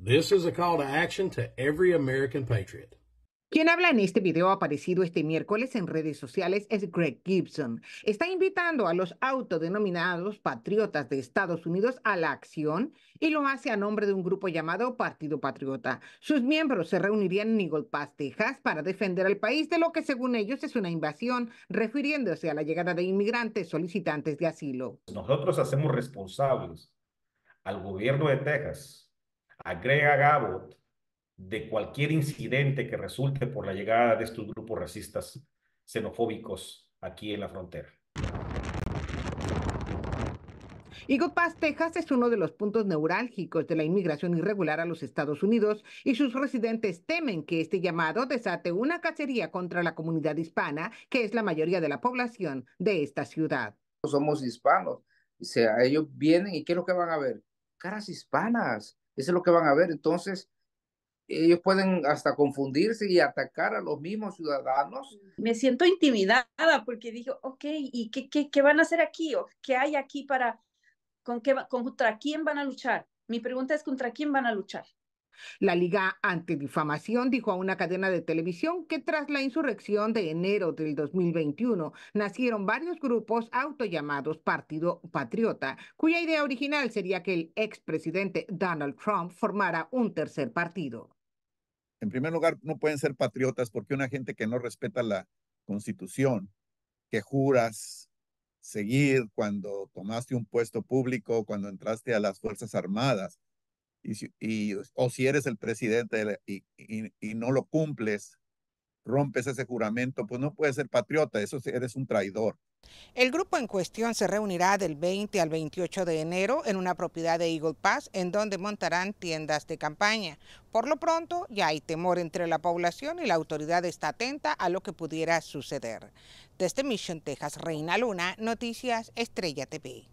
This is a call to action to every American patriot. Quien habla en este video aparecido este miércoles en redes sociales es Greg Gibson. Está invitando a los autodenominados patriotas de Estados Unidos a la acción y lo hace a nombre de un grupo llamado Partido Patriota. Sus miembros se reunirían en Eagle Pass, Texas, para defender al país de lo que según ellos es una invasión, refiriéndose a la llegada de inmigrantes solicitantes de asilo. Nosotros hacemos responsables al gobierno de Texas agrega Gabot de cualquier incidente que resulte por la llegada de estos grupos racistas xenofóbicos aquí en la frontera. Eagle Pass, Texas es uno de los puntos neurálgicos de la inmigración irregular a los Estados Unidos y sus residentes temen que este llamado desate una cacería contra la comunidad hispana, que es la mayoría de la población de esta ciudad. Somos hispanos, o sea, ellos vienen y ¿qué es lo que van a ver? Caras hispanas, eso es lo que van a ver. Entonces, ellos pueden hasta confundirse y atacar a los mismos ciudadanos. Me siento intimidada porque dije, ok, ¿y qué, qué, qué van a hacer aquí? ¿O ¿Qué hay aquí para, con qué, contra quién van a luchar? Mi pregunta es, ¿contra quién van a luchar? La Liga Antidifamación dijo a una cadena de televisión que tras la insurrección de enero del 2021 nacieron varios grupos llamados Partido Patriota, cuya idea original sería que el expresidente Donald Trump formara un tercer partido. En primer lugar, no pueden ser patriotas porque una gente que no respeta la constitución, que juras seguir cuando tomaste un puesto público, cuando entraste a las Fuerzas Armadas, y, o si eres el presidente y, no lo cumples, rompes ese juramento, pues no puedes ser patriota, eso eres un traidor. El grupo en cuestión se reunirá del 20 al 28 de enero en una propiedad de Eagle Pass, en donde montarán tiendas de campaña. Por lo pronto, ya hay temor entre la población y la autoridad está atenta a lo que pudiera suceder. Desde Mission, Texas, Reina Luna, Noticias Estrella TV.